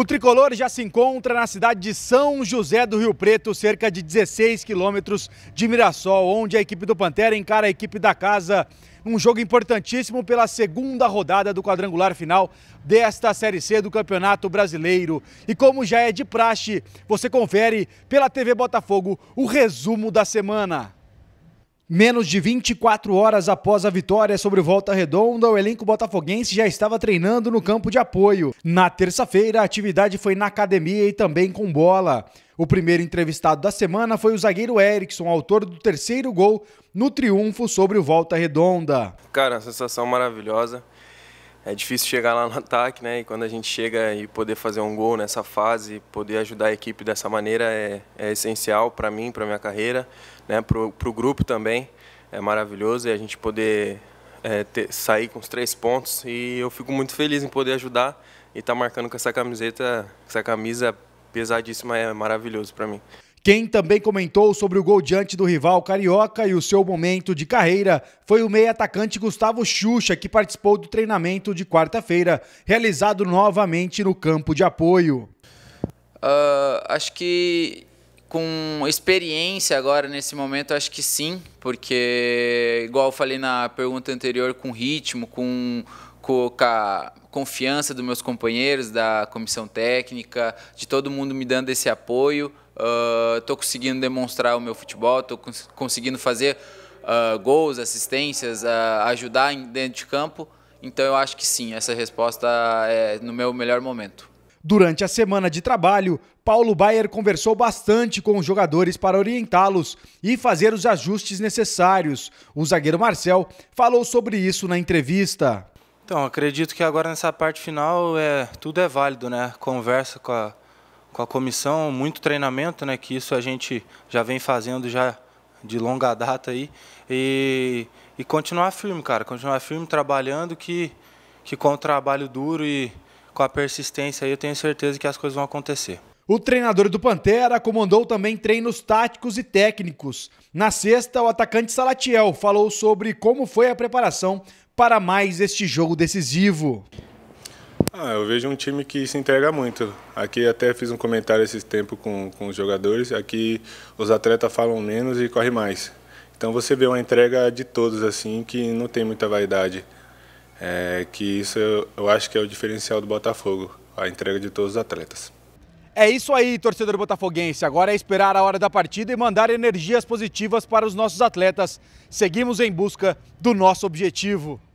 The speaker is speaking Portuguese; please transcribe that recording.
O tricolor já se encontra na cidade de São José do Rio Preto, cerca de 16 quilômetros de Mirassol, onde a equipe do Pantera encara a equipe da casa. Um jogo importantíssimo pela segunda rodada do quadrangular final desta Série C do Campeonato Brasileiro. E como já é de praxe, você confere pela TV Botafogo o resumo da semana. Menos de 24 horas após a vitória sobre o Volta Redonda, o elenco botafoguense já estava treinando no campo de apoio. Na terça-feira, a atividade foi na academia e também com bola. O primeiro entrevistado da semana foi o zagueiro Erickson, autor do terceiro gol no triunfo sobre o Volta Redonda. Cara, sensação maravilhosa é difícil chegar lá no ataque, né? E quando a gente chega e poder fazer um gol nessa fase, poder ajudar a equipe dessa maneira é, é essencial para mim, para minha carreira, né? Para o grupo também é maravilhoso e a gente poder é, ter, sair com os três pontos e eu fico muito feliz em poder ajudar e estar tá marcando com essa camiseta, essa camisa pesadíssima é maravilhoso para mim. Quem também comentou sobre o gol diante do rival carioca e o seu momento de carreira foi o meia atacante Gustavo Xuxa, que participou do treinamento de quarta-feira, realizado novamente no campo de apoio. Uh, acho que com experiência agora nesse momento, acho que sim, porque igual eu falei na pergunta anterior, com ritmo, com, com, com a confiança dos meus companheiros, da comissão técnica, de todo mundo me dando esse apoio estou uh, ah, conseguindo demonstrar o meu futebol, estou cons conseguindo fazer uh, gols, assistências, uh, ajudar dentro de campo. Então eu acho que sim, essa resposta é no meu melhor momento. Durante a semana de trabalho, Paulo Baier conversou bastante com os jogadores para orientá-los e fazer os ajustes necessários. O zagueiro Marcel falou sobre isso na entrevista. Então, acredito que agora nessa parte final é, tudo é válido, né? Conversa com a, com a comissão, muito treinamento, né, que isso a gente já vem fazendo já de longa data aí. E, e continuar firme, cara, continuar firme trabalhando que, que com o trabalho duro e com a persistência aí eu tenho certeza que as coisas vão acontecer. O treinador do Pantera comandou também treinos táticos e técnicos. Na sexta, o atacante Salatiel falou sobre como foi a preparação para mais este jogo decisivo. Ah, eu vejo um time que se entrega muito. Aqui até fiz um comentário esses tempo com, com os jogadores. Aqui os atletas falam menos e correm mais. Então você vê uma entrega de todos assim que não tem muita vaidade. É, que isso eu, eu acho que é o diferencial do Botafogo, a entrega de todos os atletas. É isso aí, torcedor botafoguense. Agora é esperar a hora da partida e mandar energias positivas para os nossos atletas. Seguimos em busca do nosso objetivo.